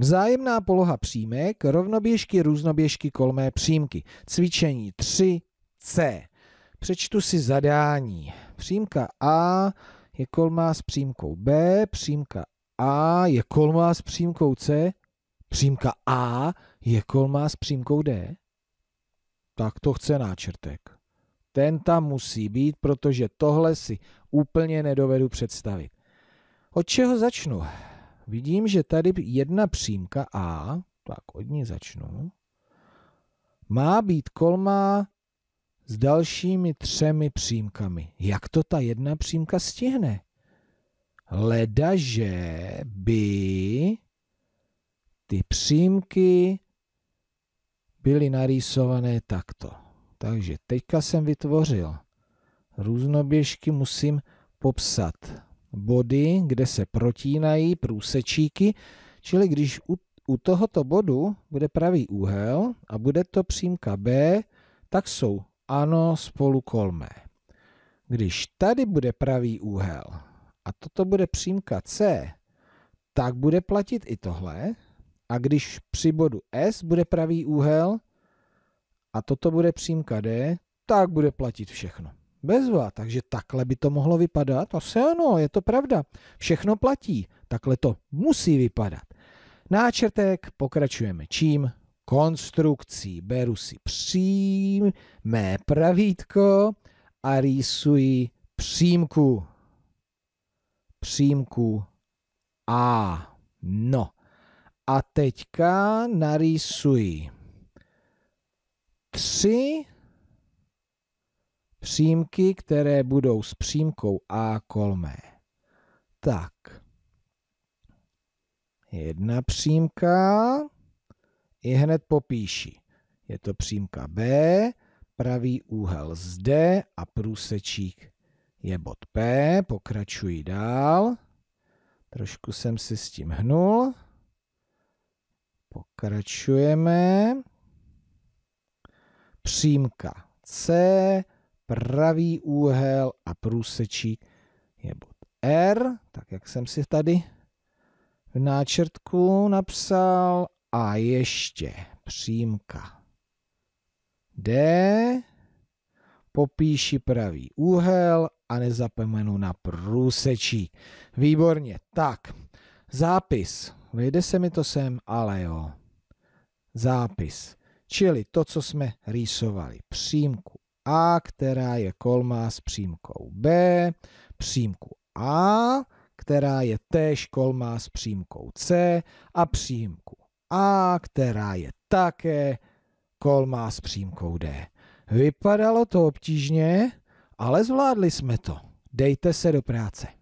Vzájemná poloha přímek, rovnoběžky, různoběžky, kolmé přímky. Cvičení 3C. Přečtu si zadání. Přímka A je kolmá s přímkou B, přímka A je kolmá s přímkou C, přímka A je kolmá s přímkou D. Tak to chce náčrtek. Ten tam musí být, protože tohle si úplně nedovedu představit. Od čeho začnu? vidím, že tady jedna přímka A, tak od ní začnu, má být kolma s dalšími třemi přímkami. Jak to ta jedna přímka stihne? Ledaže by ty přímky byly narýsované takto. Takže teďka jsem vytvořil různoběžky, musím popsat body, kde se protínají průsečíky, čili když u, u tohoto bodu bude pravý úhel a bude to přímka B, tak jsou ano spolu kolmé. Když tady bude pravý úhel a toto bude přímka C, tak bude platit i tohle. A když při bodu S bude pravý úhel a toto bude přímka D, tak bude platit všechno. Bezva, takže takhle by to mohlo vypadat. Asi ano, je to pravda. Všechno platí, takhle to musí vypadat. Náčrtek pokračujeme čím? Konstrukcí. Beru si mé pravítko a rýsuji přímku. Přímku A. No. A teďka narýsuji tři přímky, které budou s přímkou A kolmé. Tak. Jedna přímka, i hned popíši. Je to přímka B, pravý úhel zde a průsečík je bod P, pokračuji dál. Trošku jsem si s tím hnul. Pokračujeme. Přímka C, pravý úhel a průsečík je bod R, tak jak jsem si tady v náčrtku napsal. A ještě přímka D, popíši pravý úhel a nezapomenu na průsečí. Výborně, tak, zápis. vyjde se mi to sem, ale jo. Zápis, čili to, co jsme rýsovali. Přímku a, která je kolmá s přímkou B, přímku A, která je též kolmá s přímkou C a přímku A, která je také kolmá s přímkou D. Vypadalo to obtížně, ale zvládli jsme to. Dejte se do práce.